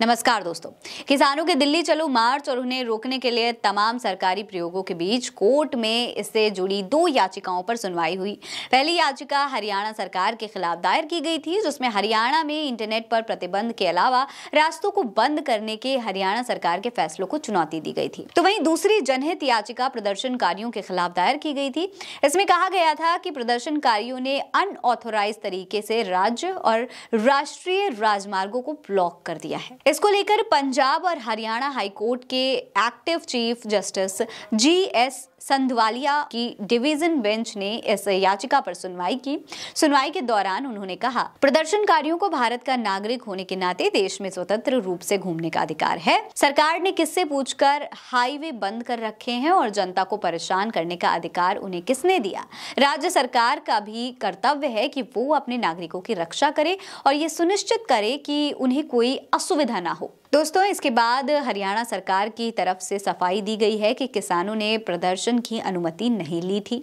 नमस्कार दोस्तों किसानों के दिल्ली चलो मार्च और उन्हें रोकने के लिए तमाम सरकारी प्रयोगों के बीच कोर्ट में इससे जुड़ी दो याचिकाओं पर सुनवाई हुई पहली याचिका हरियाणा सरकार के खिलाफ दायर की गई थी जिसमें हरियाणा में इंटरनेट पर प्रतिबंध के अलावा रास्तों को बंद करने के हरियाणा सरकार के फैसलों को चुनौती दी गई थी तो वही दूसरी जनहित याचिका प्रदर्शनकारियों के खिलाफ दायर की गई थी इसमें कहा गया था कि प्रदर्शनकारियों ने अनऑथोराइज तरीके से राज्य और राष्ट्रीय राजमार्गो को ब्लॉक कर दिया है इसको लेकर पंजाब और हरियाणा हाईकोर्ट के active chief justice G S Sandhawalia की डिवीजन बेंच ने इस याचिका पर सुनवाई की सुनवाई के दौरान उन्होंने कहा प्रदर्शनकारियों को भारत का नागरिक होने के नाते देश में स्वतंत्र रूप से घूमने का अधिकार है सरकार ने किससे पूछकर हाईवे बंद कर रखे हैं और जनता को परेशान करने का अधिकार उन्हें किसने दिया राज्य सरकार का भी कर्तव्य है कि वो अपने नागरिकों की रक्षा करे और ये सुनिश्चित करे कि उन्हें कोई असुविधा न हो दोस्तों इसके बाद हरियाणा सरकार की तरफ से सफाई दी गई है कि किसानों ने प्रदर्शन की अनुमति नहीं ली थी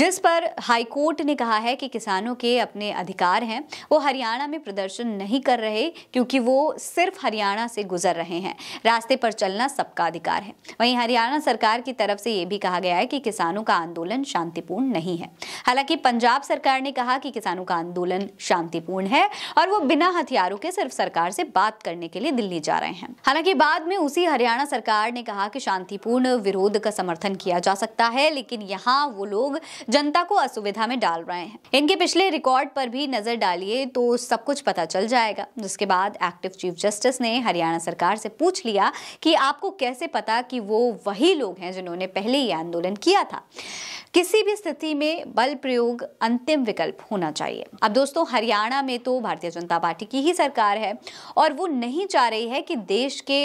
जिस पर हाईकोर्ट ने कहा है कि किसानों के अपने अधिकार हैं वो हरियाणा में प्रदर्शन नहीं कर रहे क्योंकि वो सिर्फ हरियाणा से गुजर रहे हैं रास्ते पर चलना सबका अधिकार है वहीं हरियाणा सरकार की तरफ से ये भी कहा गया है कि किसानों का आंदोलन शांतिपूर्ण नहीं है हालांकि पंजाब सरकार ने कहा कि किसानों का आंदोलन शांतिपूर्ण है और वो बिना हथियारों के सिर्फ सरकार से बात करने के लिए दिल्ली जा जा रहे हैं हालांकि बाद में उसी हरियाणा सरकार ने कहा कि शांतिपूर्ण विरोध का समर्थन किया जा सकता है लेकिन यहाँ वो लोग जनता को असुविधा में डाल रहे हैं इनके पिछले रिकॉर्ड पर भी नजर डालिए तो सब कुछ पता चल जाएगा जिसके बाद एक्टिव चीफ जस्टिस ने हरियाणा सरकार से पूछ लिया कि आपको कैसे पता कि वो वही लोग हैं जिन्होंने पहले ये आंदोलन किया था किसी भी स्थिति में बल प्रयोग अंतिम विकल्प होना चाहिए अब दोस्तों हरियाणा में तो भारतीय जनता पार्टी की ही सरकार है और वो नहीं चाह रही है है कि देश के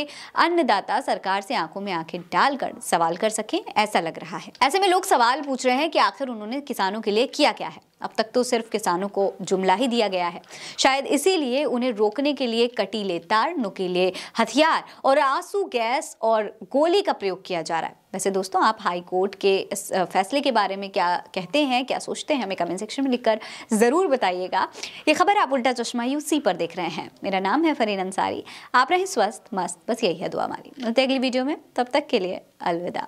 अन्नदाता सरकार से आंखों में आंखें डालकर सवाल कर सकें ऐसा लग रहा है ऐसे में लोग सवाल पूछ रहे हैं कि आखिर उन्होंने किसानों के लिए किया क्या है अब तक तो सिर्फ किसानों को जुमला ही दिया गया है शायद इसीलिए उन्हें रोकने के लिए कटीले तार नुकीले हथियार और आंसू गैस और गोली का प्रयोग किया जा रहा है वैसे दोस्तों आप हाई कोर्ट के इस फैसले के बारे में क्या कहते हैं क्या सोचते हैं हमें कमेंट सेक्शन में लिखकर ज़रूर बताइएगा ये खबर आप उल्टा चश्मा यूसी पर देख रहे हैं मेरा नाम है फरीन अंसारी आप रहे स्वस्थ मस्त बस यही है दुआ हमारी मिलते अगली वीडियो में तब तक के लिए अलविदा